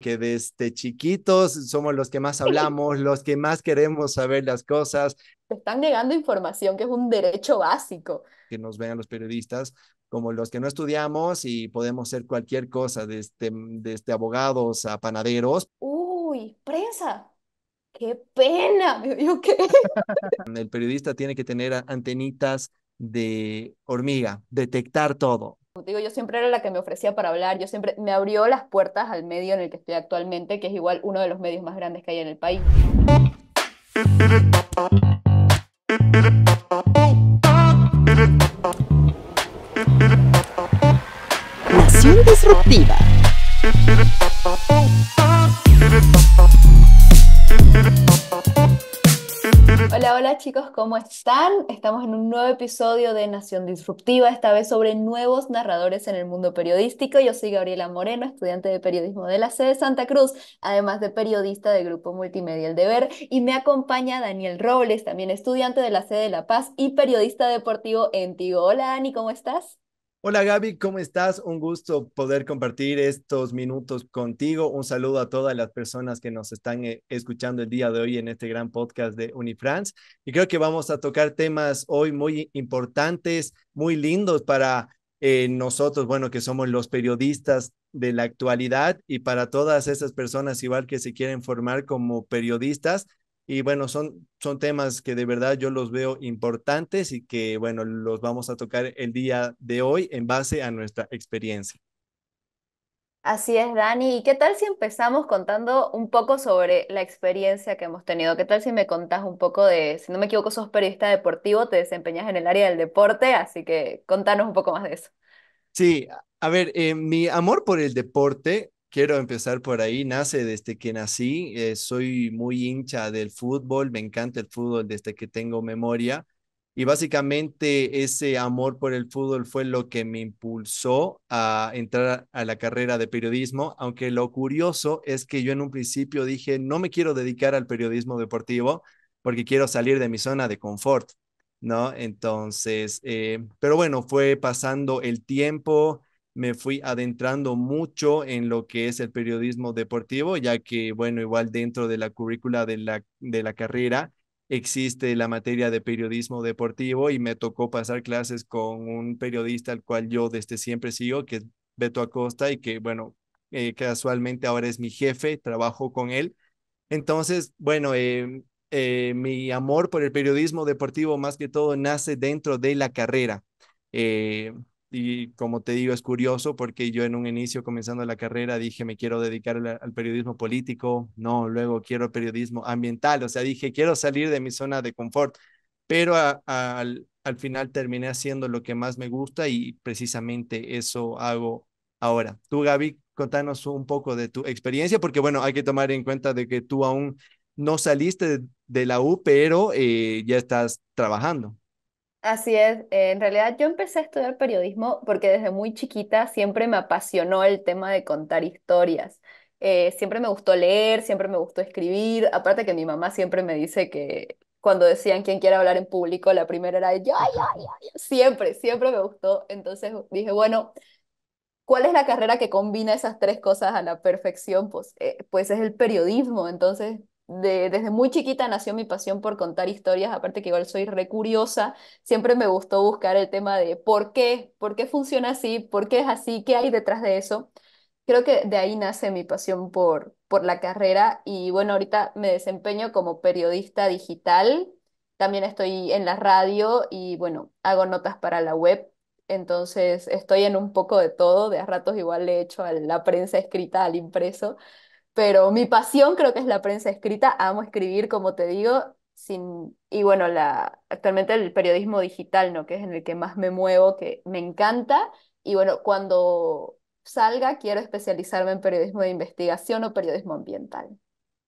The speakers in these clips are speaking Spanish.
que desde chiquitos somos los que más hablamos, los que más queremos saber las cosas. están negando información que es un derecho básico. Que nos vean los periodistas como los que no estudiamos y podemos ser cualquier cosa, desde, mm, abogados a panaderos. Uy, prensa. Qué pena, El periodista tiene que tener antenitas de hormiga, detectar todo digo, yo siempre era la que me ofrecía para hablar, yo siempre me abrió las puertas al medio en el que estoy actualmente, que es igual uno de los medios más grandes que hay en el país. disruptiva. hola chicos, ¿cómo están? Estamos en un nuevo episodio de Nación Disruptiva, esta vez sobre nuevos narradores en el mundo periodístico. Yo soy Gabriela Moreno, estudiante de periodismo de la sede Santa Cruz, además de periodista del grupo multimedia El Deber, y me acompaña Daniel Robles, también estudiante de la sede de La Paz y periodista deportivo en Tigo. Hola Dani, ¿cómo estás? Hola Gaby, ¿cómo estás? Un gusto poder compartir estos minutos contigo. Un saludo a todas las personas que nos están eh, escuchando el día de hoy en este gran podcast de Unifrance. Y creo que vamos a tocar temas hoy muy importantes, muy lindos para eh, nosotros, bueno, que somos los periodistas de la actualidad y para todas esas personas igual que se quieren formar como periodistas y bueno, son, son temas que de verdad yo los veo importantes y que, bueno, los vamos a tocar el día de hoy en base a nuestra experiencia. Así es, Dani. ¿Y qué tal si empezamos contando un poco sobre la experiencia que hemos tenido? ¿Qué tal si me contás un poco de, si no me equivoco, sos periodista deportivo, te desempeñas en el área del deporte, así que contanos un poco más de eso. Sí, a ver, eh, mi amor por el deporte Quiero empezar por ahí. Nace desde que nací. Eh, soy muy hincha del fútbol. Me encanta el fútbol desde que tengo memoria. Y básicamente ese amor por el fútbol fue lo que me impulsó a entrar a la carrera de periodismo, aunque lo curioso es que yo en un principio dije, no me quiero dedicar al periodismo deportivo porque quiero salir de mi zona de confort, ¿no? Entonces, eh, pero bueno, fue pasando el tiempo, me fui adentrando mucho en lo que es el periodismo deportivo, ya que, bueno, igual dentro de la currícula de la, de la carrera existe la materia de periodismo deportivo y me tocó pasar clases con un periodista al cual yo desde siempre sigo, que es Beto Acosta y que, bueno, eh, casualmente ahora es mi jefe, trabajo con él. Entonces, bueno, em, eh, mi amor por el periodismo deportivo más que todo nace dentro de la carrera. Eh, y como te digo, es curioso porque yo en un inicio, comenzando la carrera, dije, me quiero dedicar al, periodismo político, no, luego quiero periodismo ambiental, o sea, dije, quiero salir de mi zona de confort, pero al, final terminé haciendo lo que más me gusta y precisamente eso hago ahora. Tú, Gaby, contanos un poco de tu experiencia, porque bueno, hay que tomar en cuenta de que tú aún no saliste de, la U, pero eh, ya estás trabajando. Así es, eh, en realidad yo empecé a estudiar periodismo porque desde muy chiquita siempre me apasionó el tema de contar historias. Eh, siempre me gustó leer, siempre me gustó escribir, aparte que mi mamá siempre me dice que cuando decían quién quiere hablar en público, la primera era yo, yo, yo, yo. siempre, siempre me gustó. Entonces dije, bueno, ¿Cuál es la carrera que combina esas tres cosas a la perfección? Pues, eh, pues es el periodismo. Entonces de, desde muy chiquita nació mi pasión por contar historias, aparte que igual soy recuriosa siempre me gustó buscar el tema de por qué, por qué funciona así, por qué es así, qué hay detrás de eso. Creo que de ahí nace mi pasión por, por la carrera y bueno, ahorita me desempeño como periodista digital, también estoy en la radio y bueno, hago notas para la web, entonces estoy en un poco de todo, de a ratos igual le echo a la prensa escrita, al impreso, pero mi pasión creo que es la prensa escrita. Amo escribir, como te digo. Sin, y bueno, la, actualmente el periodismo digital, ¿no? Que es en el que más me muevo, que me encanta. Y bueno, cuando salga, quiero especializarme en periodismo de investigación o periodismo ambiental.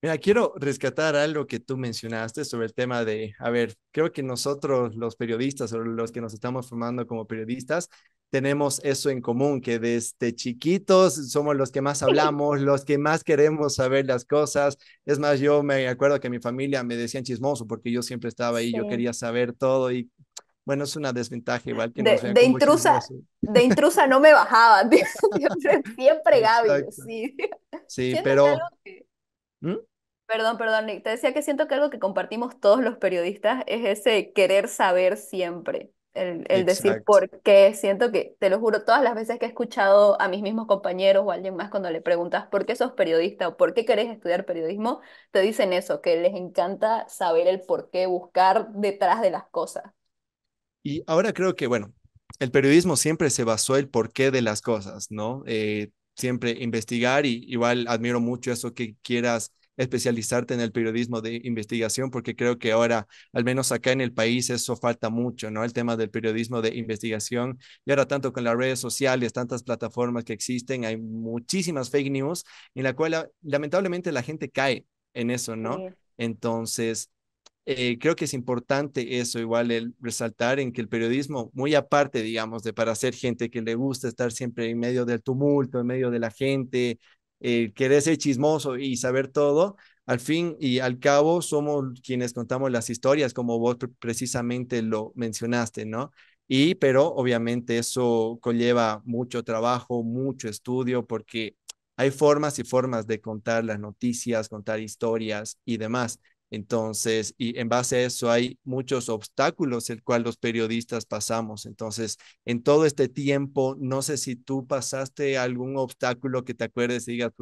Mira, quiero rescatar algo que tú mencionaste sobre el tema de, a ver, creo que nosotros los periodistas o los que nos estamos formando como periodistas, tenemos eso en común, que desde chiquitos somos los que más hablamos, los que más queremos saber las cosas. Es más, yo me acuerdo que mi familia me decían chismoso porque yo siempre estaba ahí, yo quería saber todo y bueno, es una desventaja igual que... De, de intrusa, de intrusa no me bajaba, siempre, Gaby, sí. Sí, pero... ¿Mm? Perdón, perdón, te decía que siento que algo que compartimos todos los periodistas es ese querer saber siempre el, decir por qué siento que, te lo juro, todas las veces que he escuchado a mis mismos compañeros o a alguien más cuando le preguntas por qué sos periodista o por qué querés estudiar periodismo, te dicen eso, que les encanta saber el por qué, buscar detrás de las cosas. Y ahora creo que, bueno, el periodismo siempre se basó el porqué de las cosas, ¿no? Eh, siempre investigar y igual admiro mucho eso que quieras especializarte en el periodismo de investigación, porque creo que ahora, al menos acá en el país, eso falta mucho, ¿no? El tema del periodismo de investigación. Y ahora tanto con las redes sociales, tantas plataformas que existen, hay muchísimas fake news en la cual ah, lamentablemente la gente cae en eso, ¿no? Entonces, eh, creo que es importante eso, igual el resaltar en que el periodismo, muy aparte, digamos, de para ser gente que le gusta estar siempre en medio del tumulto, en medio de la gente, eh, querer ser chismoso y saber todo, al fin y al cabo somos quienes contamos las historias, como vos precisamente lo mencionaste, ¿no? Y pero obviamente eso conlleva mucho trabajo, mucho estudio, porque hay formas y formas de contar las noticias, contar historias y demás. Entonces, y en base a eso hay muchos obstáculos el cual los periodistas pasamos. Entonces, en todo este tiempo, no sé si tú pasaste algún obstáculo que te acuerdes y digas,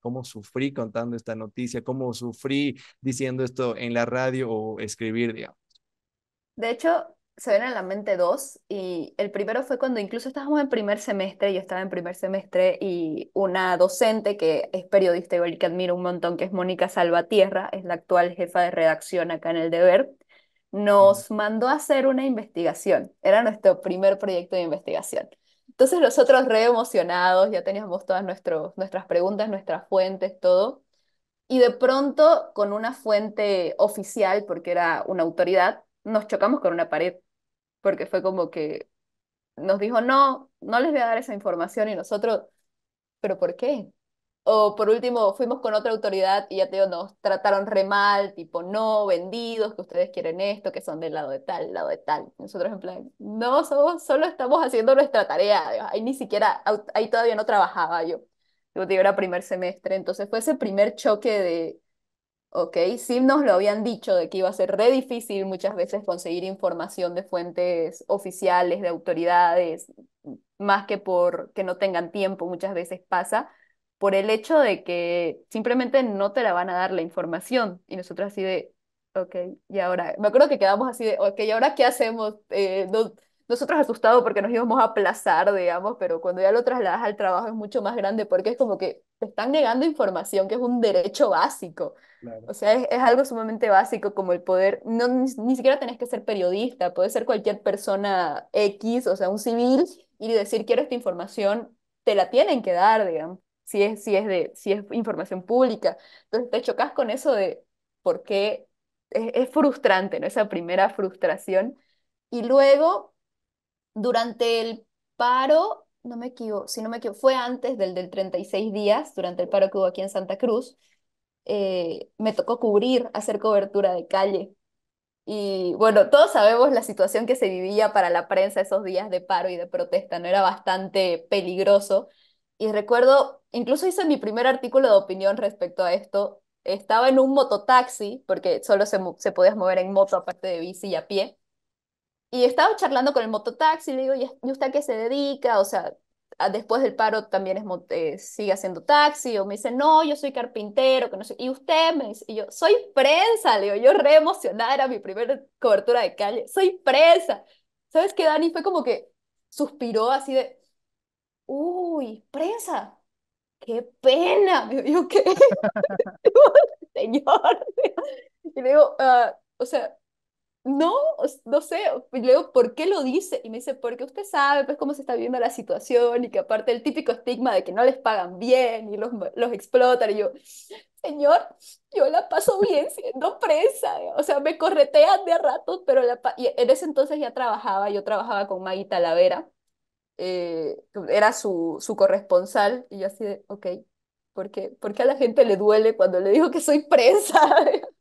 ¿cómo sufrí contando esta noticia? ¿Cómo sufrí diciendo esto en la radio o escribir, digamos? De hecho, se ven en la mente dos y el primero fue cuando incluso estábamos en primer semestre, yo estaba en primer semestre y una docente que es periodista igual que admiro un montón, que es Mónica Salvatierra, es la actual jefa de redacción acá en El Deber, nos mandó a hacer una investigación, era nuestro primer proyecto de investigación. Entonces nosotros re emocionados, ya teníamos todas nuestros, nuestras preguntas, nuestras fuentes, todo. Y de pronto, con una fuente oficial, porque era una autoridad, nos chocamos con una pared porque fue como que nos dijo, no, no les voy a dar esa información y nosotros, pero ¿por qué? O por último, fuimos con otra autoridad y ya te digo, nos trataron re mal, tipo, no, vendidos, que ustedes quieren esto, que son del lado de tal, lado de tal. Nosotros en plan, no, somos, solo estamos haciendo nuestra tarea. Ahí ni siquiera, ahí todavía no trabajaba yo. Yo digo, era primer semestre. Entonces fue ese primer choque de, Ok, sí nos lo habían dicho de que iba a ser re difícil muchas veces conseguir información de fuentes oficiales, de autoridades, más que por que no tengan tiempo, muchas veces pasa, por el hecho de que simplemente no te la van a dar la información. Y nosotros así de, ok, y ahora, me acuerdo que quedamos así de, ok, ¿y ahora qué hacemos? Eh, nosotros asustados porque nos íbamos a aplazar, digamos, pero cuando ya lo trasladas al trabajo es mucho más grande porque es como que te están negando información, que es un derecho básico. O sea, es, algo sumamente básico como el poder, no, ni, siquiera tenés que ser periodista, puede ser cualquier persona X, o sea, un civil, y decir quiero esta información, te la tienen que dar, digamos, si es, si es, de, si es información pública. Entonces te chocas con eso de por qué es, frustrante, ¿no? Esa primera frustración. Y luego, durante el paro, no me equivoco, si no me fue antes del del 36 días, durante el paro que hubo aquí en Santa Cruz, eh, me tocó cubrir, hacer cobertura de calle. Y bueno, todos sabemos la situación que se vivía para la prensa esos días de paro y de protesta, ¿no? Era bastante peligroso. Y recuerdo, incluso hice mi primer artículo de opinión respecto a esto. Estaba en un mototaxi, porque solo se, se podías mover en moto aparte de bici y a pie y estaba charlando con el mototaxi, le digo, ¿y usted a qué se dedica? O sea, después del paro también es, eh, sigue haciendo taxi, o me dice, no, yo soy carpintero, que no sé. y usted me dice, y yo, soy prensa, le digo, yo re emocionada, era mi primera cobertura de calle, soy prensa. ¿Sabes qué, Dani? Fue como que suspiró así de, uy, prensa, qué pena, me digo, ¿qué? Señor, y le digo, ah, o sea, no, no sé, luego, ¿por qué lo dice? Y me dice, porque usted sabe pues cómo se está viviendo la situación y que aparte el típico estigma de que no les pagan bien y los, los explotan. Y yo, señor, yo la paso bien siendo presa, o sea, me corretean de a ratos, pero la en ese entonces ya trabajaba, yo trabajaba con Maguita Talavera, eh, era su, su corresponsal, y yo así de, ok, ¿por qué? a la gente le duele cuando le digo que soy presa?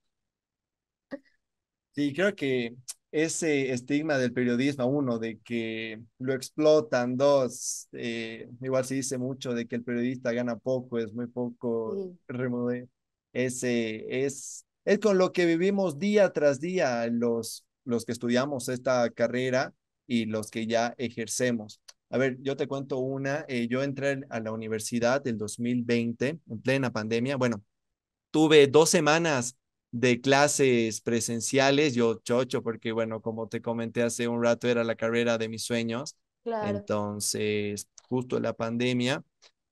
Sí, creo que ese estigma del periodismo, uno, de que lo explotan, dos, eh, igual se dice mucho de que el periodista gana poco, es muy poco sí. Ese es, es con lo que vivimos día tras día los, los que estudiamos esta carrera y los que ya ejercemos. A ver, yo te cuento una. Eh, yo entré a la universidad el 2020, en plena pandemia. Bueno, tuve dos semanas de clases presenciales, yo chocho, porque bueno, como te comenté hace un rato, era la carrera de mis sueños. Entonces, justo la pandemia.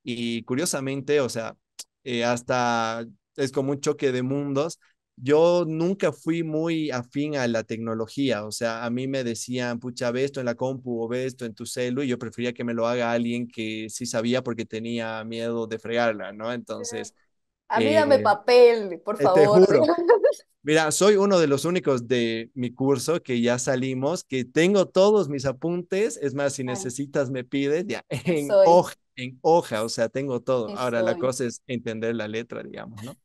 Y curiosamente, o sea, eh, hasta es como un choque de mundos. Yo nunca fui muy afín a la tecnología, o sea, a mí me decían, pucha, ve esto en la compu o ve esto en tu celu, y yo prefería que me lo haga alguien que sí sabía porque tenía miedo de fregarla, ¿no? Entonces, a eh, papel, por eh, favor. Mira, soy uno de los únicos de mi curso que ya salimos, que tengo todos mis apuntes. Es más, si ah. necesitas, me pides ya en hoja, o sea, tengo todo. Ahora la cosa es entender la letra, digamos, ¿no?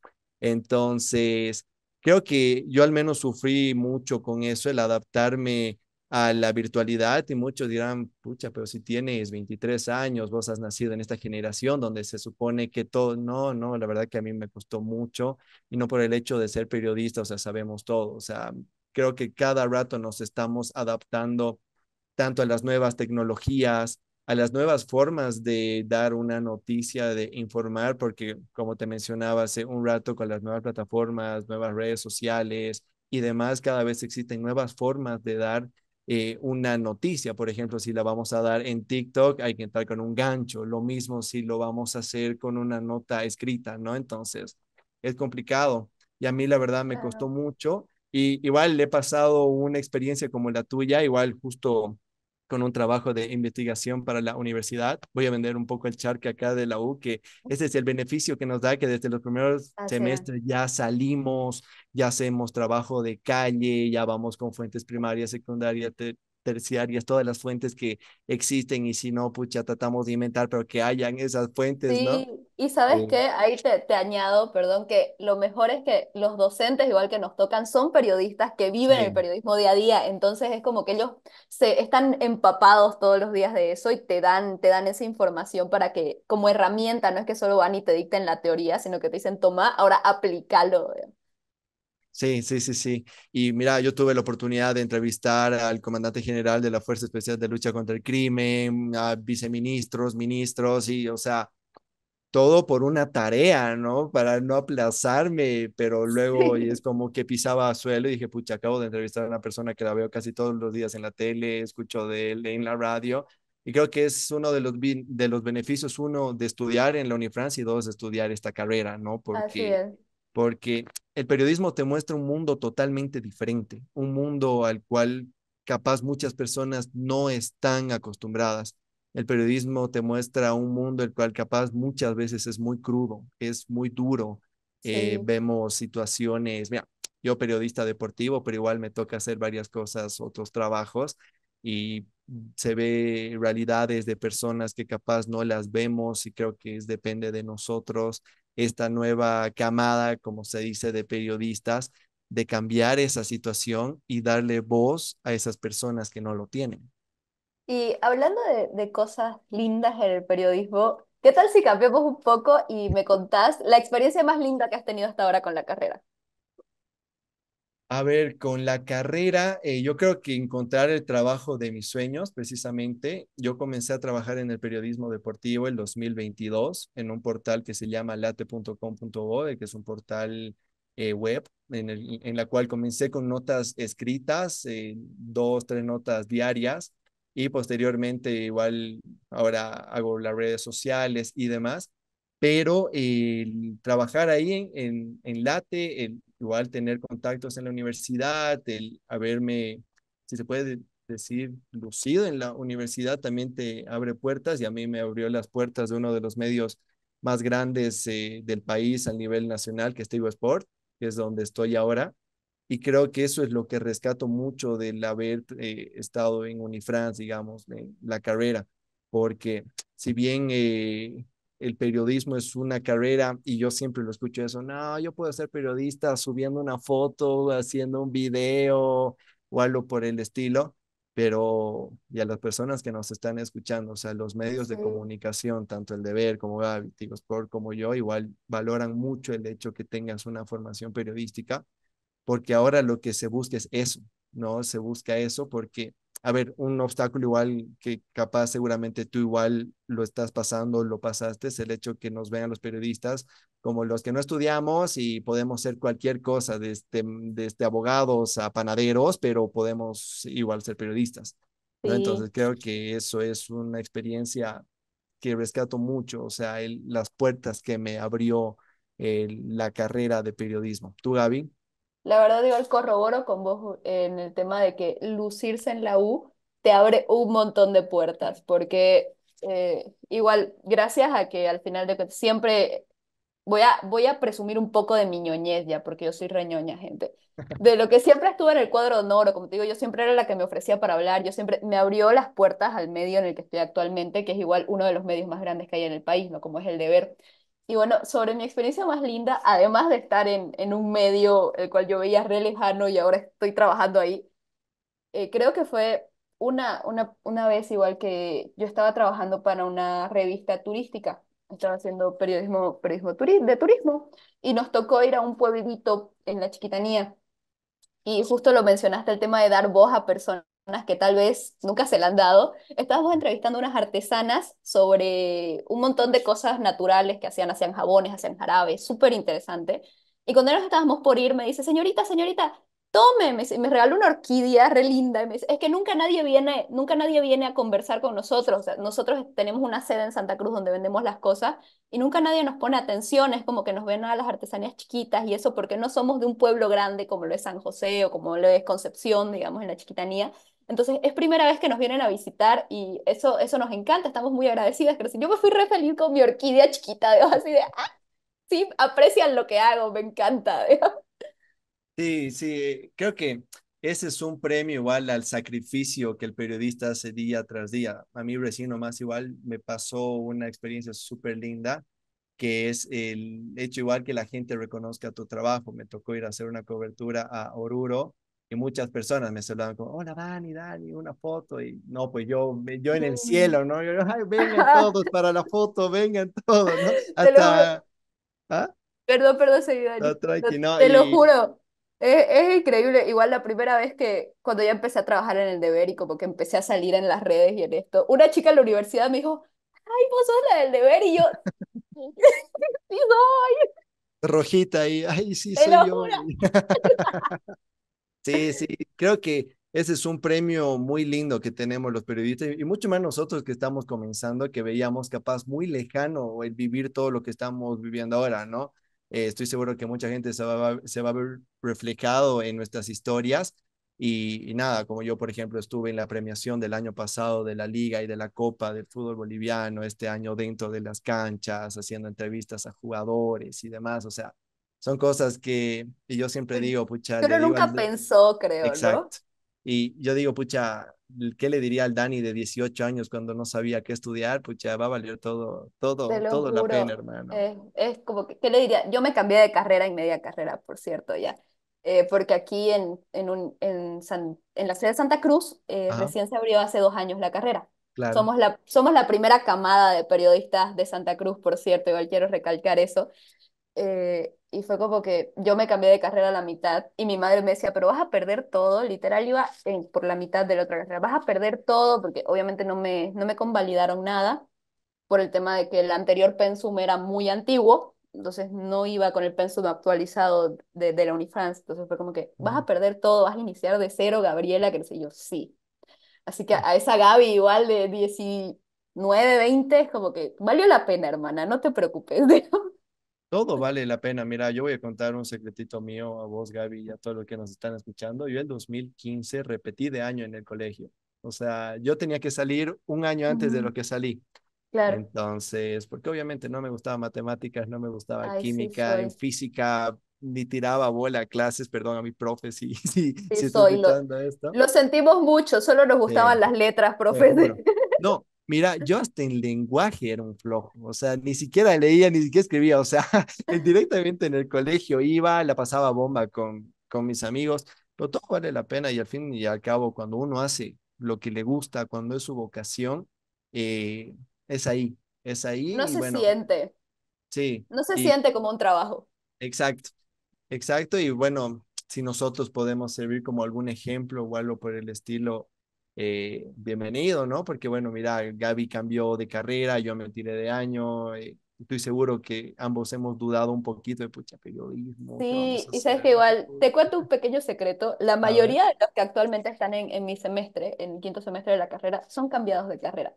Entonces, creo que yo al menos sufrí mucho con eso, el adaptarme a la virtualidad y muchos dirán, pucha, pero si tienes 23 años, vos has nacido en esta generación donde se supone que todo, no, no, la verdad que a mí me costó mucho y no por el hecho de ser periodista, o sea, sabemos todo, o sea, creo que cada rato nos estamos adaptando tanto a las nuevas tecnologías, a las nuevas formas de dar una noticia, de informar, porque como te mencionaba hace un rato con las nuevas plataformas, nuevas redes sociales y demás, cada vez existen nuevas formas de dar eh, una noticia, por ejemplo, si la vamos a dar en TikTok, hay que entrar con un gancho, lo mismo si lo vamos a hacer con una nota escrita, ¿no? Entonces, es complicado y a mí la verdad me costó mucho y igual le he pasado una experiencia como la tuya, igual justo con un trabajo de investigación para la universidad. Voy a vender un poco el charque acá de la U, que ese es el beneficio que nos da, que desde los primeros semestres ya salimos, ya hacemos trabajo de calle, ya vamos con fuentes primarias, secundarias, terciarias, todas las fuentes que existen y si no, pucha, pues, tratamos de inventar, pero que hayan esas fuentes, sí, ¿no? y sabes que eh. qué, ahí te, añado, perdón, que lo mejor es que los docentes, igual que nos tocan, son periodistas que viven el periodismo día a día, entonces es como que ellos se están empapados todos los días de eso y te dan, te dan esa información para que como herramienta, no es que solo van y te dicten la teoría, sino que te dicen, toma, ahora aplícalo. Eh. Sí, sí, sí, sí. Y mira, yo tuve la oportunidad de entrevistar al comandante general de la Fuerza Especial de Lucha contra el Crimen, a viceministros, ministros, y o sea, todo por una tarea, ¿no? Para no aplazarme, pero luego es como que pisaba a suelo y dije, pucha, acabo de entrevistar a una persona que la veo casi todos los días en la tele, escucho de él en la radio, y creo que es uno de los, de los beneficios, uno, de estudiar en la Unifrance y dos, estudiar esta carrera, ¿no? Porque, Así es. porque el periodismo te muestra un mundo totalmente diferente, un mundo al cual capaz muchas personas no están acostumbradas. El periodismo te muestra un mundo el cual capaz muchas veces es muy crudo, es muy duro. Eh, vemos situaciones, mira, yo periodista deportivo, pero igual me toca hacer varias cosas, otros trabajos, y se ve realidades de personas que capaz no las vemos y creo que es, depende de nosotros esta nueva camada, como se dice, de periodistas, de cambiar esa situación y darle voz a esas personas que no lo tienen. Y hablando de, cosas lindas en el periodismo, ¿qué tal si cambiamos un poco y me contás la experiencia más linda que has tenido hasta ahora con la carrera? A ver, con la carrera, eh, yo creo que encontrar el trabajo de mis sueños, precisamente. Yo comencé a trabajar en el periodismo deportivo el 2022 en un portal que se llama late.com.bo, que es un portal eh, web en, el, en, la cual comencé con notas escritas, eh, dos, tres notas diarias, y posteriormente igual ahora hago las redes sociales y demás. Pero trabajar ahí en, en, en Late, igual tener contactos en la universidad, el haberme, si se puede decir, lucido en la universidad, también te abre puertas y a mí me abrió las puertas de uno de los medios más grandes eh, del país a nivel nacional, que es Tigo Sport, que es donde estoy ahora. Y creo que eso es lo que rescato mucho del haber eh, estado en Unifrance, digamos, la carrera, porque si bien eh, el periodismo es una carrera y yo siempre lo escucho eso, no, yo puedo ser periodista subiendo una foto, haciendo un video o algo por el estilo, pero y a las personas que nos están escuchando, o sea, los medios de comunicación, tanto el deber como Gaby, Sport como yo, igual valoran mucho el hecho que tengas una formación periodística, porque ahora lo que se busca es eso, ¿no? Se busca eso porque a ver, un obstáculo igual que capaz seguramente tú igual lo estás pasando, lo pasaste, es el hecho que nos vean los periodistas como los que no estudiamos y podemos ser cualquier cosa, desde, este, mm, este, abogados a panaderos, pero podemos igual ser periodistas. Entonces creo que eso es una experiencia que rescato mucho, o sea, las puertas que me abrió la carrera de periodismo. ¿Tú, Gaby? La verdad, igual corroboro con vos en el tema de que lucirse en la U te abre un montón de puertas, porque eh, igual, gracias a que al final de cuentas siempre voy a, voy a presumir un poco de mi ñoñez ya, porque yo soy reñoña, gente. De lo que siempre estuve en el cuadro de honor, como te digo, yo siempre era la que me ofrecía para hablar, yo siempre me abrió las puertas al medio en el que estoy actualmente, que es igual uno de los medios más grandes que hay en el país, ¿no? Como es el deber. Y bueno, sobre mi experiencia más linda, además de estar en, en un medio el cual yo veía re lejano y ahora estoy trabajando ahí, eh, creo que fue una, una, una vez igual que yo estaba trabajando para una revista turística, estaba haciendo periodismo, periodismo de turismo, y nos tocó ir a un pueblito en la chiquitanía. Y justo lo mencionaste, el tema de dar voz a personas que tal vez nunca se la han dado, estábamos entrevistando unas artesanas sobre un montón de cosas naturales que hacían, hacían jabones, hacían jarabes, súper interesante. Y cuando nos estábamos por ir, me dice, señorita, señorita, tome, me, regaló una orquídea re linda. es que nunca nadie viene, nunca nadie viene a conversar con nosotros. nosotros tenemos una sede en Santa Cruz donde vendemos las cosas y nunca nadie nos pone atención. Es como que nos ven a las artesanías chiquitas y eso porque no somos de un pueblo grande como lo es San José o como lo es Concepción, digamos, en la chiquitanía. Entonces es primera vez que nos vienen a visitar y eso, eso nos encanta, estamos muy agradecidas. Pero si yo me fui re feliz con mi orquídea chiquita, de así de, ah, sí, aprecian lo que hago, me encanta. Digo. Sí, sí, creo que ese es un premio igual al sacrificio que el periodista hace día tras día. A mí recién nomás igual me pasó una experiencia súper linda, que es el hecho igual que la gente reconozca tu trabajo. Me tocó ir a hacer una cobertura a Oruro y muchas personas me saludaban como, hola Dani, Dani, una foto, y no, pues yo, yo en el cielo, ¿no? Yo, Ay, vengan todos para la foto, vengan todos, ¿no? Hasta... ¿ah? Perdón, perdón, señor te lo juro, es, es, increíble, igual la primera vez que cuando ya empecé a trabajar en el deber y como que empecé a salir en las redes y en esto, una chica en la universidad me dijo, ay, vos sos la del deber y yo, sí soy. Rojita y, ay, sí, soy yo. Sí, sí, creo que ese es un premio muy lindo que tenemos los periodistas y mucho más nosotros que estamos comenzando, que veíamos capaz muy lejano el vivir todo lo que estamos viviendo ahora, ¿no? Eh, estoy seguro que mucha gente se va, se va a ver reflejado en nuestras historias y, nada, como yo, por ejemplo, estuve en la premiación del año pasado de la Liga y de la Copa del Fútbol Boliviano, este año dentro de las canchas, haciendo entrevistas a jugadores y demás, o sea, son cosas que yo siempre digo, pucha. Pero nunca pensó, creo. Exacto. Y yo digo, pucha, ¿qué le diría al Dani de 18 años cuando no sabía qué estudiar? Pucha, va a valer todo, todo, todo la pena, hermano. Eh, es, como ¿qué le diría? Yo me cambié de carrera en media carrera, por cierto, ya. Eh, porque aquí en, en, un, en, en la ciudad de Santa Cruz eh, recién se abrió hace dos años la carrera. Somos, la, somos la primera camada de periodistas de Santa Cruz, por cierto, igual quiero recalcar eso y fue como que yo me cambié de carrera a la mitad y mi madre me decía, pero vas a perder todo, literal iba por la mitad de la otra carrera, vas a perder todo porque obviamente no me, no me convalidaron nada por el tema de que el anterior pensum era muy antiguo, entonces no iba con el pensum actualizado de, de la Unifrance, entonces fue como que vas a perder todo, vas a iniciar de cero, Gabriela, que no sé yo, sí. Así que ah. a esa Gaby igual de 19, 20 es como que valió la pena, hermana, no te preocupes, Todo vale la pena. Mira, yo voy a contar un secretito mío a vos, Gaby, y a todos los que nos están escuchando. Yo el 2015 repetí de año en el colegio. O sea, yo tenía que salir un año antes de lo que salí. Claro. Entonces, porque obviamente no me gustaba matemáticas, no me gustaba química, en física ni tiraba bola a clases, perdón a mi profe si, sí, estoy lo, Lo sentimos mucho, solo nos gustaban las letras, profe. no, Mira, yo hasta en lenguaje era un flojo, o sea, ni siquiera leía, ni siquiera escribía, o sea, directamente en el colegio iba, la pasaba bomba con, con mis amigos, pero todo vale la pena y al fin y al cabo, cuando uno hace lo que le gusta, cuando es su vocación, eh, es ahí, es ahí. No se siente. Sí. No se siente como un trabajo. Exacto, exacto. Y bueno, si nosotros podemos servir como algún ejemplo o algo por el estilo eh, bienvenido, ¿no? Porque bueno, mira, Gaby cambió de carrera, yo me tiré de año, eh, estoy seguro que ambos hemos dudado un poquito de pucha periodismo. Sí, y sabes que igual, te cuento un pequeño secreto, la mayoría de los que actualmente están en, en mi semestre, en el quinto semestre de la carrera, son cambiados de carrera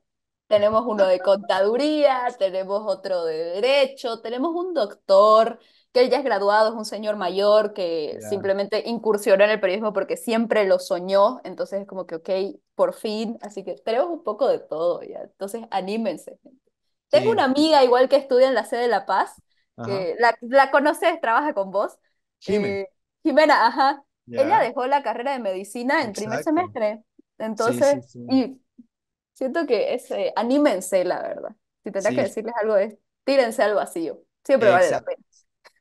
tenemos uno de contaduría, tenemos otro de derecho, tenemos un doctor que ya es graduado, es un señor mayor que simplemente incursionó en el periodismo porque siempre lo soñó, entonces es como que, ok, por fin, así que tenemos un poco de todo ya, entonces anímense. Tengo una amiga igual que estudia en la sede de La Paz, que la, conoces, trabaja con vos. Jimena. Eh, Jimena, ajá. Ella dejó la carrera de medicina en primer semestre. Entonces, y Siento que es, eh, anímense, la verdad. Si tenés que decirles algo es, tírense al vacío. Siempre vale la pena.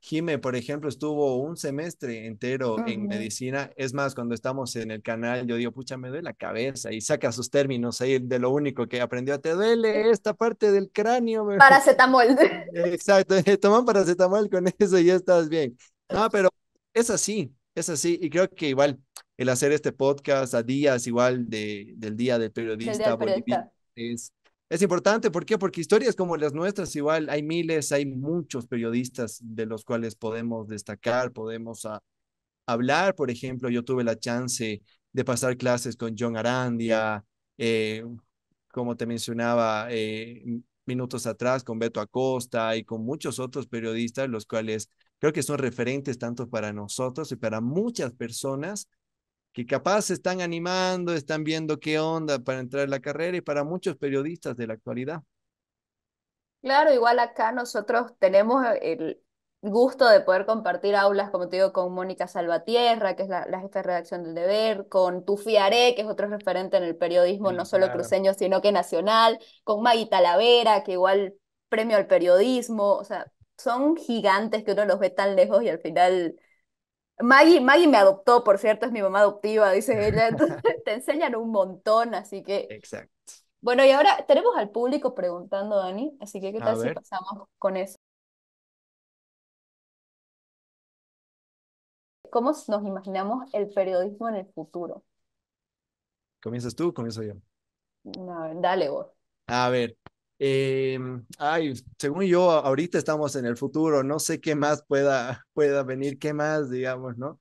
Jime, por ejemplo, estuvo un semestre entero en medicina. Es más, cuando estamos en el canal, yo digo, pucha, me duele la cabeza y saca sus términos ahí de lo único que aprendió. Te duele esta parte del cráneo. Paracetamol. Exacto, toman paracetamol con eso y ya estás bien. No, pero es así es así. Y creo que igual el hacer este podcast a días igual de, del día del periodista, Es, es importante. ¿Por qué? Porque historias como las nuestras igual hay miles, hay muchos periodistas de los cuales podemos destacar, podemos hablar. Por ejemplo, yo tuve la chance de pasar clases con John Arandia, eh, como te mencionaba eh, minutos atrás, con Beto Acosta y con muchos otros periodistas, los cuales Creo que son referentes tanto para nosotros y para muchas personas que capaz se están animando, están viendo qué onda para entrar en la carrera y para muchos periodistas de la actualidad. Claro, igual acá nosotros tenemos el gusto de poder compartir aulas, como te digo, con Mónica Salvatierra, que es la, la jefa de redacción del deber, con Tufiaré, que es otro referente en el periodismo, mm, no solo cruceño, sino que nacional, con Magui Talavera, que igual premio al periodismo, o sea, son gigantes que uno los ve tan lejos y al final... Maggie, Maggie me adoptó, por cierto, es mi mamá adoptiva, dice ella. te enseñan un montón, así que... Exacto. Bueno, y ahora tenemos al público preguntando, Dani, así que ¿qué tal si pasamos con eso? ¿Cómo nos imaginamos el periodismo en el futuro? ¿Comienzas tú o comienzo yo? No, dale vos. A ver, eh, ay, según yo, ahorita estamos en el futuro, no sé qué más pueda, pueda venir, qué más, digamos, ¿no?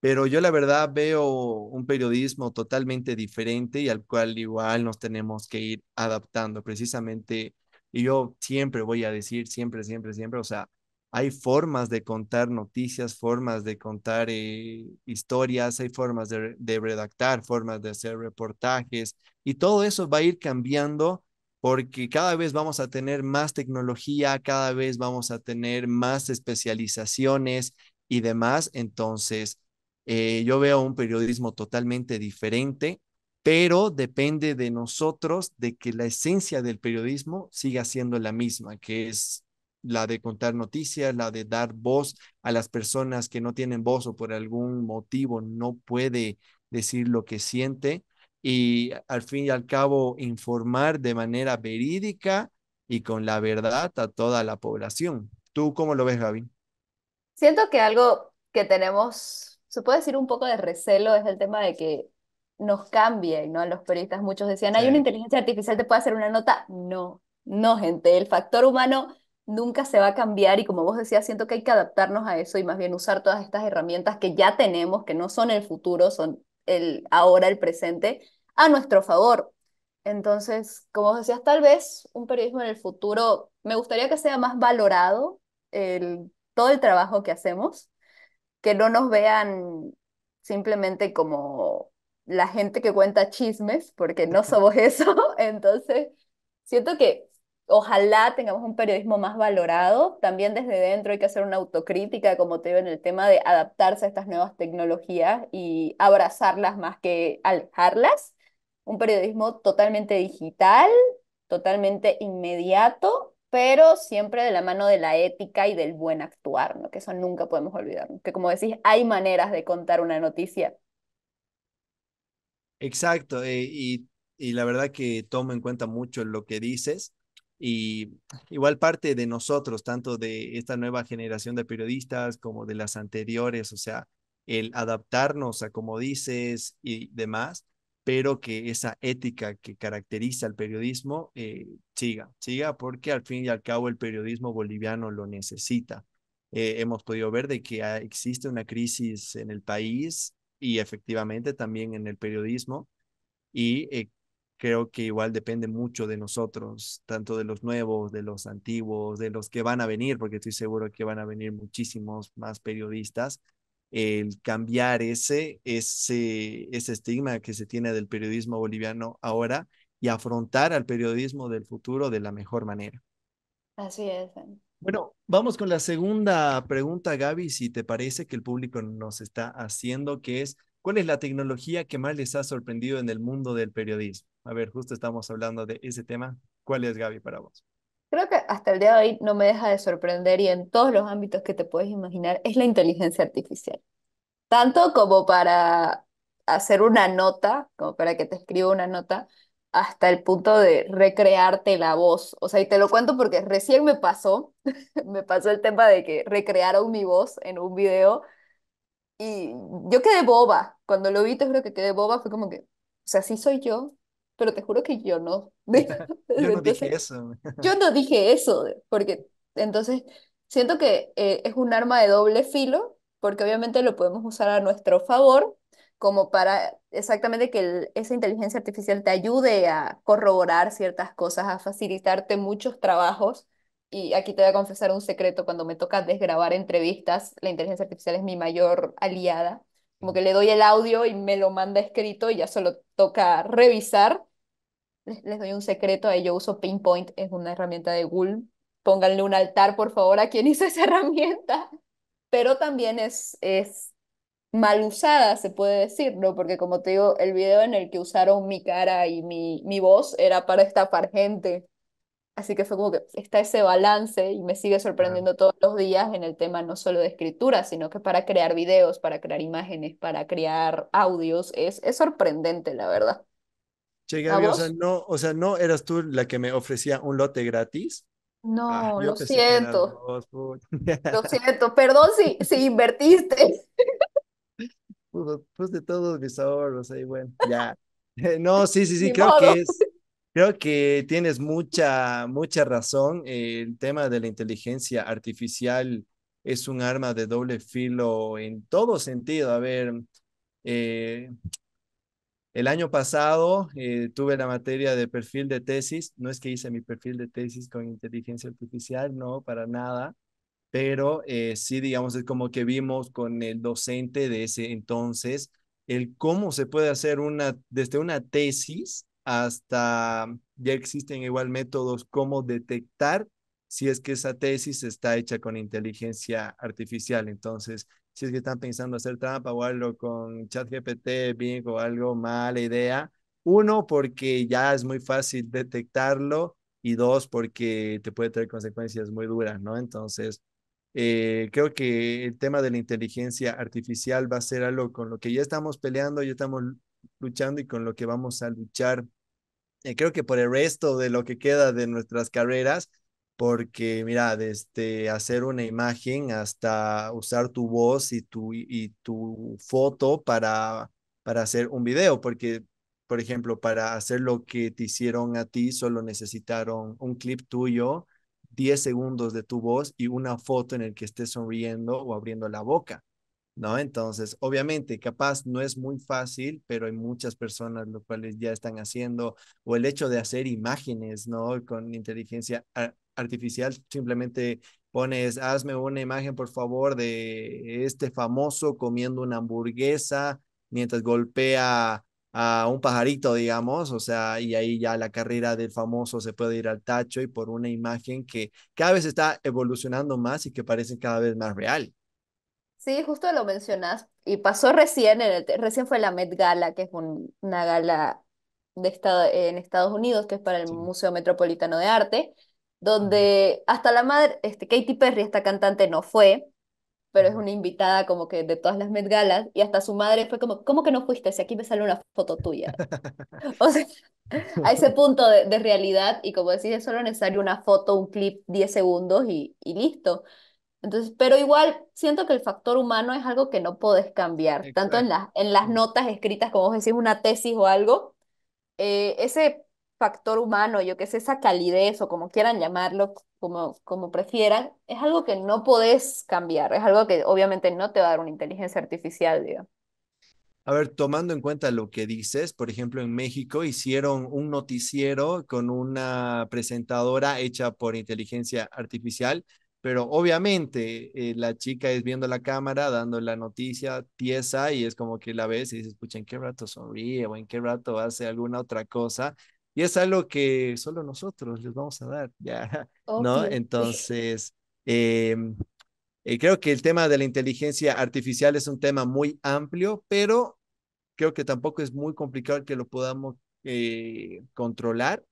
Pero yo la verdad veo un periodismo totalmente diferente y al cual igual nos tenemos que ir adaptando, precisamente, y yo siempre voy a decir, siempre, siempre, siempre, o sea, hay formas de contar noticias, formas de contar eh, historias, hay formas de redactar, formas de hacer reportajes, y todo eso va a ir cambiando porque cada vez vamos a tener más tecnología, cada vez vamos a tener más especializaciones y demás. Entonces, eh, yo veo un periodismo totalmente diferente, pero depende de nosotros de que la esencia del periodismo siga siendo la misma, que es la de contar noticias, la de dar voz a las personas que no tienen voz o por algún motivo no puede decir lo que siente y al fin y al cabo informar de manera verídica y con la verdad a toda la población. ¿Tú cómo lo ves, Gaby? Siento que algo que tenemos, se puede decir un poco de recelo, es el tema de que nos cambien, ¿no? Los periodistas muchos decían, hay una inteligencia artificial, te puede hacer una nota. No, no, gente, el factor humano nunca se va a cambiar y como vos decías, siento que hay que adaptarnos a eso y más bien usar todas estas herramientas que ya tenemos, que no son el futuro, son el ahora, el presente, a nuestro favor. Entonces, como decías, tal vez un periodismo en el futuro, me gustaría que sea más valorado el, todo el trabajo que hacemos, que no nos vean simplemente como la gente que cuenta chismes, porque no somos eso. Entonces, siento que Ojalá tengamos un periodismo más valorado. También desde dentro hay que hacer una autocrítica, como te digo, en el tema de adaptarse a estas nuevas tecnologías y abrazarlas más que alejarlas. Un periodismo totalmente digital, totalmente inmediato, pero siempre de la mano de la ética y del buen actuar, ¿no? que eso nunca podemos olvidarnos. Que como decís, hay maneras de contar una noticia. Exacto, eh, y, y la verdad que tomo en cuenta mucho lo que dices y igual parte de nosotros, tanto de esta nueva generación de periodistas como de las anteriores, o sea, el adaptarnos a como dices y demás, pero que esa ética que caracteriza al periodismo eh, siga, siga, porque al fin y al cabo el periodismo boliviano lo necesita. Eh, hemos podido ver de que existe una crisis en el país y efectivamente también en el periodismo y eh, creo que igual depende mucho de nosotros, tanto de los nuevos, de los antiguos, de los que van a venir, porque estoy seguro que van a venir muchísimos más periodistas, el cambiar ese, ese, ese estigma que se tiene del periodismo boliviano ahora y afrontar al periodismo del futuro de la mejor manera. Así es. Bueno, vamos con la segunda pregunta, Gaby, si te parece que el público nos está haciendo, que es, ¿cuál es la tecnología que más les ha sorprendido en el mundo del periodismo? A ver, justo estamos hablando de ese tema. ¿Cuál es, Gaby, para vos? Creo que hasta el día de hoy no me deja de sorprender y en todos los ámbitos que te puedes imaginar es la inteligencia artificial. Tanto como para hacer una nota, como para que te escriba una nota, hasta el punto de recrearte la voz. O sea, y te lo cuento porque recién me pasó, me pasó el tema de que recrearon mi voz en un video y yo quedé boba. Cuando lo vi, te creo que quedé boba, fue como que, o sea, sí soy yo, pero te juro que yo no. yo no dije eso. yo no dije eso, porque entonces siento que eh, es un arma de doble filo, porque obviamente lo podemos usar a nuestro favor, como para exactamente que esa inteligencia artificial te ayude a corroborar ciertas cosas, a facilitarte muchos trabajos. Y aquí te voy a confesar un secreto, cuando me toca desgrabar entrevistas, la inteligencia artificial es mi mayor aliada. Como que le doy el audio y me lo manda escrito y ya solo toca revisar les doy un secreto, yo uso Pinpoint, es una herramienta de Google. Pónganle un altar, por favor, a quien hizo esa herramienta. Pero también es, es mal usada, se puede decir, ¿no? Porque como te digo, el video en el que usaron mi cara y mi, voz era para estafar gente. Así que fue como que está ese balance y me sigue sorprendiendo todos los días en el tema no solo de escritura, sino que para crear videos, para crear imágenes, para crear audios, es sorprendente, la verdad. Che, o sea, no, o sea, no eras tú la que me ofrecía un lote gratis. No, lo siento. lo siento, perdón si, si invertiste. Pues, pues, de todos mis ahorros, ahí bueno, ya. No, sí, sí, sí, creo que es, creo que tienes mucha, mucha razón. El tema de la inteligencia artificial es un arma de doble filo en todo sentido. A ver, eh, el año pasado eh, tuve la materia de perfil de tesis. No es que hice mi perfil de tesis con inteligencia artificial, no, para nada. Pero eh, sí, digamos, es como que vimos con el docente de ese entonces el cómo se puede hacer una, desde una tesis hasta, ya existen igual métodos, cómo detectar si es que esa tesis está hecha con inteligencia artificial. Entonces, si es que están pensando hacer trampa o algo con ChatGPT, bien o algo, mala idea. Uno, porque ya es muy fácil detectarlo y dos, porque te puede traer consecuencias muy duras, ¿no? Entonces, eh, creo que el tema de la inteligencia artificial va a ser algo con lo que ya estamos peleando, ya estamos luchando y con lo que vamos a luchar. Eh, creo que por el resto de lo que queda de nuestras carreras, porque mira, desde hacer una imagen hasta usar tu voz y tu, y tu foto para, para hacer un video, porque, por ejemplo, para hacer lo que te hicieron a ti, solo necesitaron un clip tuyo, 10 segundos de tu voz y una foto en el que estés sonriendo o abriendo la boca, ¿no? Entonces, obviamente, capaz no es muy fácil, pero hay muchas personas lo cuales ya están haciendo, o el hecho de hacer imágenes, ¿no? Con inteligencia ah, artificial, simplemente pones, hazme una imagen, por favor, de este famoso comiendo una hamburguesa mientras golpea a un pajarito, digamos, o sea, y ahí ya la carrera del famoso se puede ir al tacho y por una imagen que cada vez está evolucionando más y que parece cada vez más real. Sí, justo lo mencionas y pasó recién, recién fue la Met Gala, que es una gala de estado, en Estados Unidos, que es para el Museo Metropolitano de Arte, donde hasta la madre, este, Katy Perry, esta cantante, no fue, pero es una invitada como que de todas las Met y hasta su madre fue como, ¿cómo que no fuiste? Si aquí me sale una foto tuya. o sea, a ese punto de, realidad, y como decís, es solo necesario una foto, un clip, 10 segundos y, listo. Entonces, pero igual siento que el factor humano es algo que no puedes cambiar, tanto en las, en las notas escritas, como si decís, una tesis o algo, eh, ese factor humano, yo que sé, esa calidez o como quieran llamarlo, como, como prefieran, es algo que no podés cambiar, es algo que obviamente no te va a dar una inteligencia artificial, digo. A ver, tomando en cuenta lo que dices, por ejemplo, en México hicieron un noticiero con una presentadora hecha por inteligencia artificial, pero obviamente eh, la chica es viendo la cámara, dando la noticia tiesa y es como que la ves y dices, pucha, ¿en qué rato sonríe o en qué rato hace alguna otra cosa? Y es algo que solo nosotros les vamos a dar, ¿no? Entonces, em, eh, creo que el tema de la inteligencia artificial es un tema muy amplio, pero creo que tampoco es muy complicado que lo podamos eh, controlar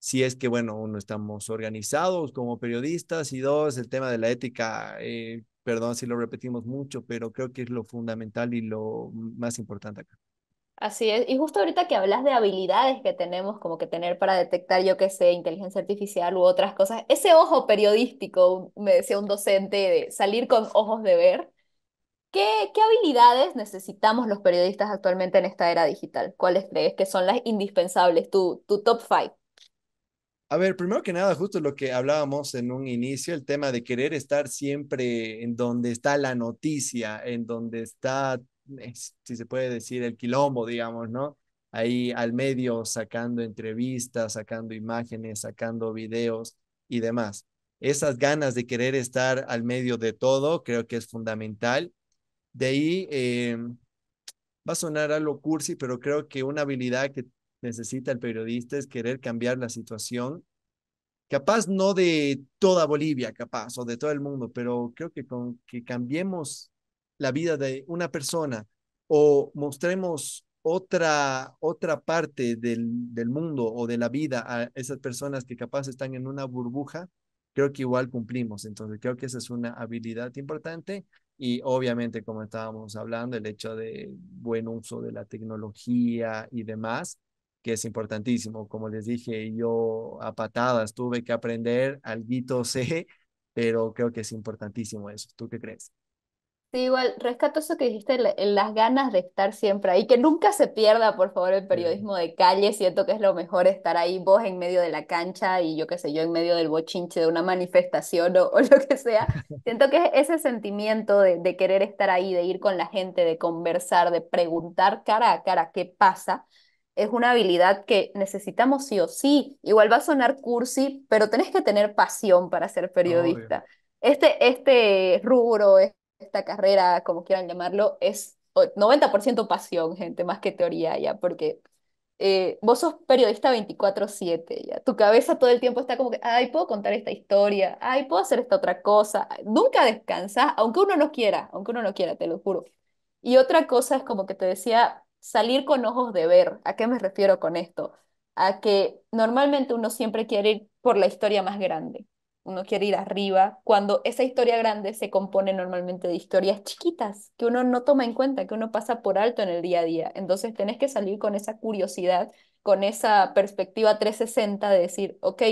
si es que, bueno, uno, estamos organizados como periodistas y dos, el tema de la ética, eh, perdón si lo repetimos mucho, pero creo que es lo fundamental y lo más importante acá. Así es, y justo ahorita que hablas de habilidades que tenemos como que tener para detectar, yo qué sé, inteligencia artificial u otras cosas, ese ojo periodístico, me decía un docente, de salir con ojos de ver, ¿qué, qué habilidades necesitamos los periodistas actualmente en esta era digital? ¿Cuáles crees que son las indispensables, tu, tu top five? A ver, primero que nada, justo lo que hablábamos en un inicio, el tema de querer estar siempre en donde está la noticia, en donde está si se puede decir, el quilombo, digamos, ¿no? Ahí al medio sacando entrevistas, sacando imágenes, sacando videos y demás. Esas ganas de querer estar al medio de todo creo que es fundamental. De ahí eh, va a sonar algo cursi, pero creo que una habilidad que necesita el periodista es querer cambiar la situación capaz no de toda Bolivia, capaz, o de todo el mundo, pero creo que con que cambiemos la vida de una persona o mostremos otra, otra parte del, mundo o de la vida a esas personas que capaz están en una burbuja, creo que igual cumplimos. Entonces, creo que esa es una habilidad importante y obviamente, como estábamos hablando, el hecho de buen uso de la tecnología y demás, que es importantísimo. Como les dije, yo a patadas tuve que aprender, algo sé, pero creo que es importantísimo eso. ¿Tú qué crees? Sí, igual, rescato eso que dijiste, las ganas de estar siempre ahí, que nunca se pierda, por favor, el periodismo de calle, siento que es lo mejor estar ahí vos en medio de la cancha y yo qué sé, yo en medio del bochinche de una manifestación o, lo que sea, siento que ese sentimiento de, querer estar ahí, de ir con la gente, de conversar, de preguntar cara a cara qué pasa, es una habilidad que necesitamos sí o sí, igual va a sonar cursi, pero tenés que tener pasión para ser periodista. Este, este rubro esta carrera, como quieran llamarlo, es 90% pasión, gente, más que teoría ya, porque eh, vos sos periodista 24/7 ya. Tu cabeza todo el tiempo está como que, ay, puedo contar esta historia, ay, puedo hacer esta otra cosa. Nunca descansas, aunque uno no quiera, aunque uno no quiera, te lo juro. Y otra cosa es como que te decía, salir con ojos de ver. ¿A qué me refiero con esto? A que normalmente uno siempre quiere ir por la historia más grande uno quiere ir arriba, cuando esa historia grande se compone normalmente de historias chiquitas que uno no toma en cuenta, que uno pasa por alto en el día a día. Entonces tenés que salir con esa curiosidad, con esa perspectiva 360 de decir, ok,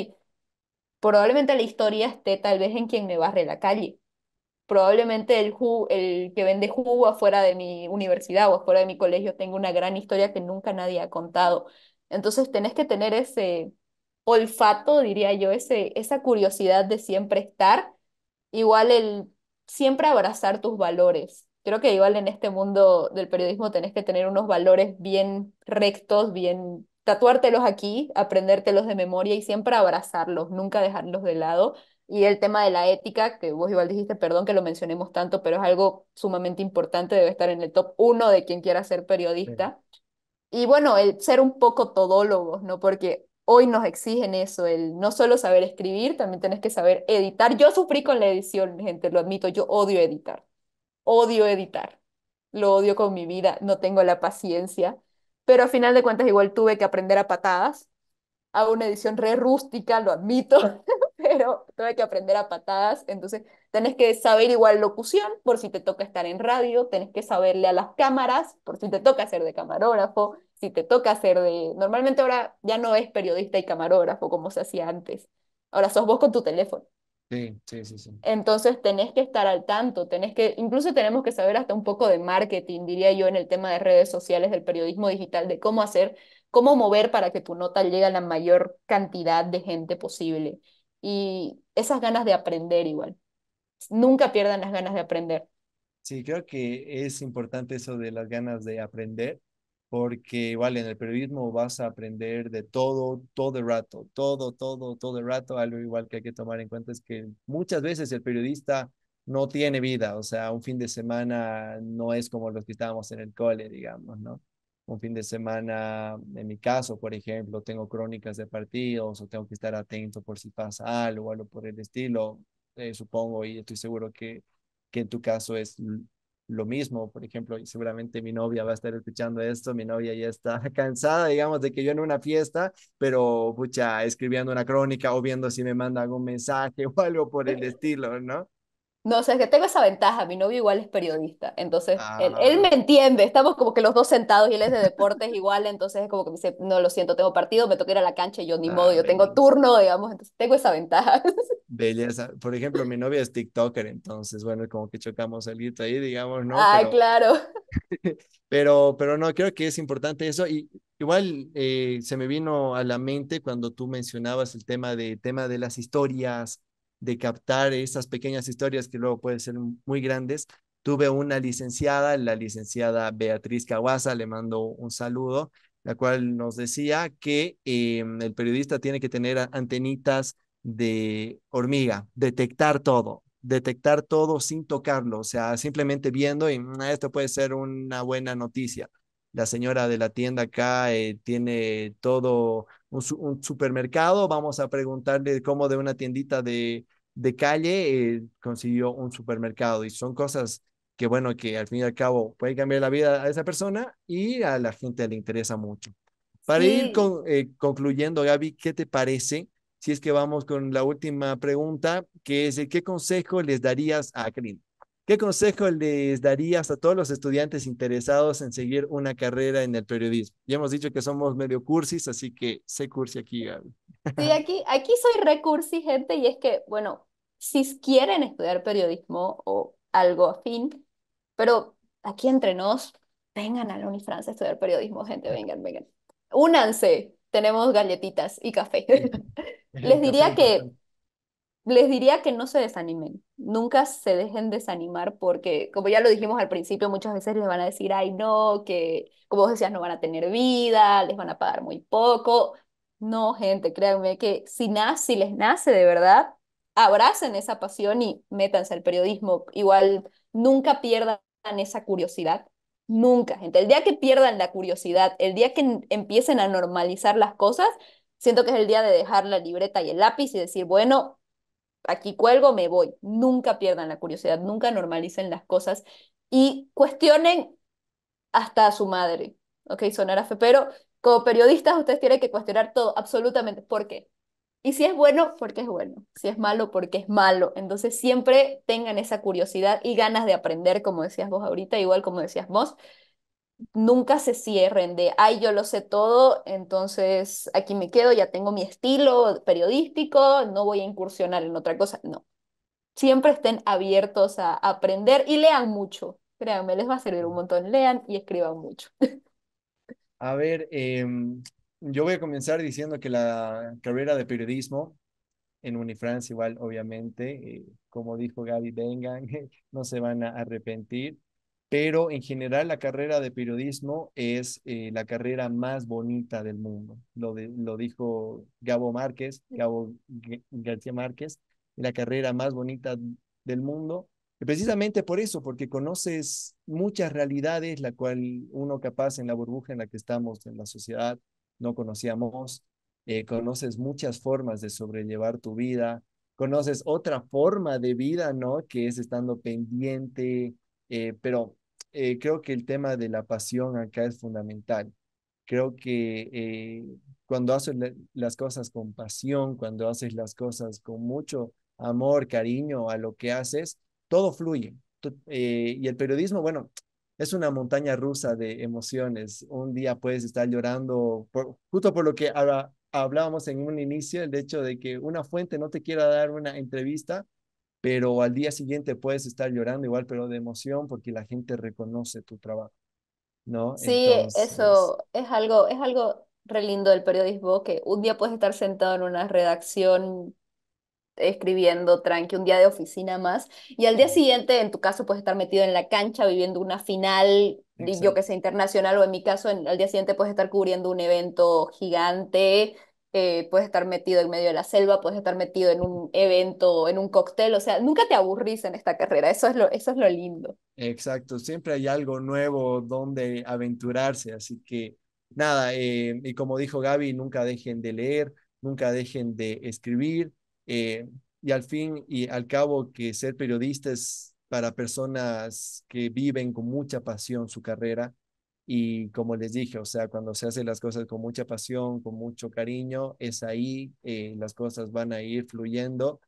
probablemente la historia esté tal vez en quien me barre la calle, probablemente el, el que vende jugo afuera de mi universidad o afuera de mi colegio tenga una gran historia que nunca nadie ha contado. Entonces tenés que tener ese, olfato, diría yo, ese, esa curiosidad de siempre estar, igual el siempre abrazar tus valores. Creo que igual en este mundo del periodismo tenés que tener unos valores bien rectos, bien tatuártelos aquí, aprendértelos de memoria y siempre abrazarlos, nunca dejarlos de lado. Y el tema de la ética, que vos igual dijiste, perdón que lo mencionemos tanto, pero es algo sumamente importante, debe estar en el top uno de quien quiera ser periodista. Y bueno, el ser un poco todólogos, ¿no? Porque hoy nos exigen eso, el no solo saber escribir, también tenés que saber editar. Yo sufrí con la edición, gente, lo admito, yo odio editar, odio editar, lo odio con mi vida, no tengo la paciencia, pero a final de cuentas igual tuve que aprender a patadas, a una edición re rústica, lo admito. pero tuve que aprender a patadas, entonces tenés que saber igual locución por si te toca estar en radio, tenés que saberle a las cámaras por si te toca ser de camarógrafo, si te toca ser de... Normalmente ahora ya no es periodista y camarógrafo como se hacía antes, ahora sos vos con tu teléfono. Sí, sí, sí, sí. Entonces tenés que estar al tanto, tenés que, incluso tenemos que saber hasta un poco de marketing, diría yo, en el tema de redes sociales, del periodismo digital, de cómo hacer, cómo mover para que tu nota llegue a la mayor cantidad de gente posible y esas ganas de aprender igual. Nunca pierdan las ganas de aprender. Sí, creo que es importante eso de las ganas de aprender, porque igual en el periodismo vas a aprender de todo, todo el rato, todo, todo, todo el rato. Algo igual que hay que tomar en cuenta es que muchas veces el periodista no tiene vida, o sea, un fin de semana no es como los que estábamos en el cole, digamos, ¿no? un fin de semana, en mi caso, por ejemplo, tengo crónicas de partidos o tengo que estar atento por si pasa algo o algo por el estilo, eh, supongo, y estoy seguro que, que en tu caso es lo mismo, por ejemplo, y seguramente mi novia va a estar escuchando esto, mi novia ya está cansada, digamos, de que yo en una fiesta, pero pucha, escribiendo una crónica o viendo si me manda algún mensaje o algo por el estilo, ¿no? No, sé es que tengo esa ventaja, mi novio igual es periodista, entonces ah, él, me entiende, estamos como que los dos sentados y él es de deportes igual, entonces es como que me dice, no, lo siento, tengo partido, me toca ir a la cancha y yo ni modo, ah, yo tengo turno, digamos, entonces tengo esa ventaja. Belleza, por ejemplo, mi novia es TikToker, entonces bueno, como que chocamos el grito ahí, digamos, ¿no? Ah, claro. pero, pero no, creo que es importante eso y igual eh, se me vino a la mente cuando tú mencionabas el tema de, tema de las historias de captar esas pequeñas historias que luego pueden ser muy grandes. Tuve una licenciada, la licenciada Beatriz Caguasa, le mando un saludo, la cual nos decía que em, el periodista tiene que tener antenitas de hormiga, detectar todo, detectar todo sin tocarlo, o sea, simplemente viendo y mm, esto puede ser una buena noticia. La señora de la tienda acá eh, tiene todo un, supermercado, vamos a preguntarle cómo de una tiendita de, de calle eh, consiguió un supermercado. Y son cosas que, bueno, que al fin y al cabo puede cambiar la vida a esa persona y a la gente le interesa mucho. Para ir eh, concluyendo, Gaby, ¿qué te parece? Si es que vamos con la última pregunta, que es, ¿qué consejo les darías a Clint? ¿Qué consejo les darías a todos los estudiantes interesados en seguir una carrera en el periodismo? Ya hemos dicho que somos medio cursis, así que sé cursi aquí, Gaby. Sí, aquí, aquí soy recursi, gente, y es que, bueno, si quieren estudiar periodismo o algo afín, pero aquí entre nos, vengan a la Unifrance a estudiar periodismo, gente, vengan, vengan. Únanse, tenemos galletitas y café. Les diría que les diría que no se desanimen, nunca se dejen desanimar porque, como ya lo dijimos al principio, muchas veces les van a decir, ay no, que como vos decías, no van a tener vida, les van a pagar muy poco. No, gente, créanme que si, nace, les nace de verdad, abracen esa pasión y métanse al periodismo. Igual, nunca pierdan esa curiosidad, nunca, gente. El día que pierdan la curiosidad, el día que empiecen a normalizar las cosas, siento que es el día de dejar la libreta y el lápiz y decir, bueno, aquí cuelgo, me voy. Nunca pierdan la curiosidad, nunca normalicen las cosas y cuestionen hasta a su madre. Ok, sonara fe, pero como periodistas ustedes tienen que cuestionar todo, absolutamente. ¿Por qué? Y si es bueno, porque es bueno. Si es malo, porque es malo. Entonces siempre tengan esa curiosidad y ganas de aprender, como decías vos ahorita, igual como decías vos nunca se cierren de, ay, yo lo sé todo, entonces aquí me quedo, ya tengo mi estilo periodístico, no voy a incursionar en otra cosa. No. Siempre estén abiertos a aprender y lean mucho. Créanme, les va a servir un montón. Lean y escriban mucho. A ver, em, yo voy a comenzar diciendo que la carrera de periodismo en Unifrance igual, obviamente, eh, como dijo Gaby, vengan, no se van a arrepentir pero en general la carrera de periodismo es eh, la carrera más bonita del mundo. Lo, lo dijo Gabo Márquez, Gabo García Márquez, la carrera más bonita del mundo. precisamente por eso, porque conoces muchas realidades, la cual uno capaz en la burbuja en la que estamos, en la sociedad, no conocíamos. Eh, conoces muchas formas de sobrellevar tu vida, conoces otra forma de vida, ¿no? Que es estando pendiente, eh, pero eh, creo que el tema de la pasión acá es fundamental. Creo que eh, cuando haces las cosas con pasión, cuando haces las cosas con mucho amor, cariño a lo que haces, todo fluye. Eh, y el periodismo, bueno, es una montaña rusa de emociones. Un día puedes estar llorando, justo por lo que ahora hablábamos en un inicio, el hecho de que una fuente no te quiera dar una entrevista pero al día siguiente puedes estar llorando igual, pero de emoción, porque la gente reconoce tu trabajo, ¿no? Sí, eso es algo, es algo re del periodismo, que un día puedes estar sentado en una redacción escribiendo tranqui, un día de oficina más, y al día siguiente, en tu caso, puedes estar metido en la cancha viviendo una final, yo que sé, internacional, o en mi caso, en, al día siguiente puedes estar cubriendo un evento gigante eh, puedes estar metido en medio de la selva, puedes estar metido en un evento, en un cóctel, o sea, nunca te aburrís en esta carrera, eso es lo, eso es lo lindo. Exacto, siempre hay algo nuevo donde aventurarse, así que nada, eh, y como dijo Gaby, nunca dejen de leer, nunca dejen de escribir, eh, y al fin y al cabo que ser periodista es para personas que viven con mucha pasión su carrera y como les dije, o sea, cuando se hacen las cosas con mucha pasión, con mucho cariño, es ahí eh, las cosas van a ir fluyendo.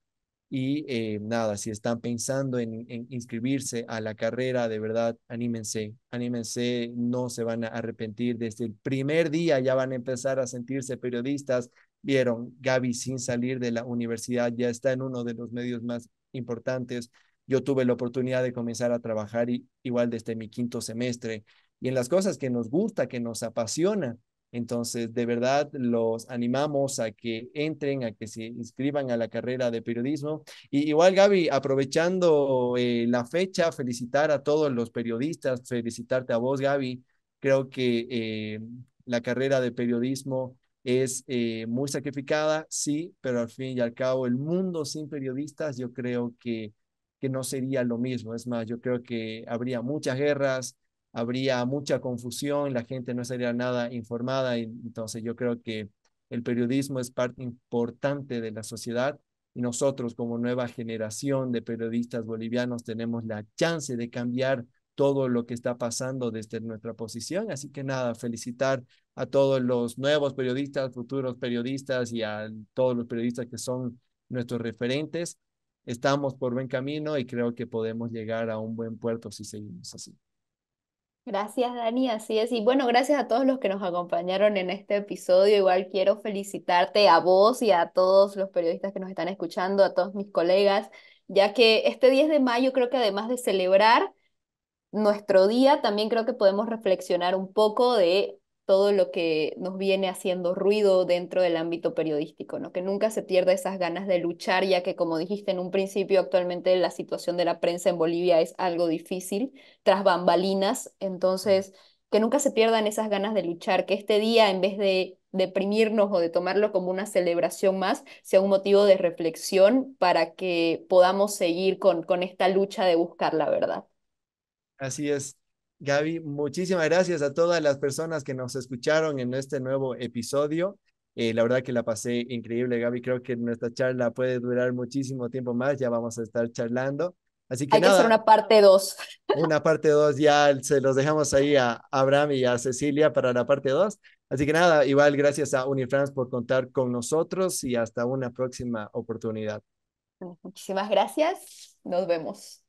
Y eh, nada, si están pensando en, inscribirse a la carrera, de verdad, anímense, anímense, no se van a arrepentir. Desde el primer día ya van a empezar a sentirse periodistas. Vieron, Gaby sin salir de la universidad ya está en uno de los medios más importantes. Yo tuve la oportunidad de comenzar a trabajar igual desde mi quinto semestre y en las cosas que nos gusta, que nos apasiona. Entonces, de verdad, los animamos a que entren, a que se inscriban a la carrera de periodismo. Y igual, Gaby, aprovechando eh, la fecha, felicitar a todos los periodistas, felicitarte a vos, Gaby. Creo que eh, la carrera de periodismo es eh, muy sacrificada, sí, pero al fin y al cabo, el mundo sin periodistas, yo creo que, que no sería lo mismo. Es más, yo creo que habría muchas guerras habría mucha confusión, la gente no sería nada informada. Y entonces yo creo que el periodismo es parte importante de la sociedad y nosotros como nueva generación de periodistas bolivianos tenemos la chance de cambiar todo lo que está pasando desde nuestra posición. Así que nada, felicitar a todos los nuevos periodistas, futuros periodistas y a todos los periodistas que son nuestros referentes. Estamos por buen camino y creo que podemos llegar a un buen puerto si seguimos así. Gracias, Dani, así es. Y bueno, gracias a todos los que nos acompañaron en este episodio. Igual quiero felicitarte a vos y a todos los periodistas que nos están escuchando, a todos mis colegas, ya que este 10 de mayo creo que además de celebrar nuestro día, también creo que podemos reflexionar un poco de todo lo que nos viene haciendo ruido dentro del ámbito periodístico, ¿no? que nunca se pierda esas ganas de luchar, ya que como dijiste en un principio, actualmente la situación de la prensa en Bolivia es algo difícil, tras bambalinas, entonces que nunca se pierdan esas ganas de luchar, que este día en vez de deprimirnos o de tomarlo como una celebración más, sea un motivo de reflexión para que podamos seguir con, con esta lucha de buscar la verdad. Así es. Gaby, muchísimas gracias a todas las personas que nos escucharon en este nuevo episodio. Eh, la verdad que la pasé increíble, Gaby. Creo que nuestra charla puede durar muchísimo tiempo más. Ya vamos a estar charlando. Así que Hay que hacer una parte 2. Una parte 2, ya se los dejamos ahí a Abraham y a Cecilia para la parte 2. Así que nada, igual gracias a Unifrance por contar con nosotros y hasta una próxima oportunidad. Muchísimas gracias. Nos vemos.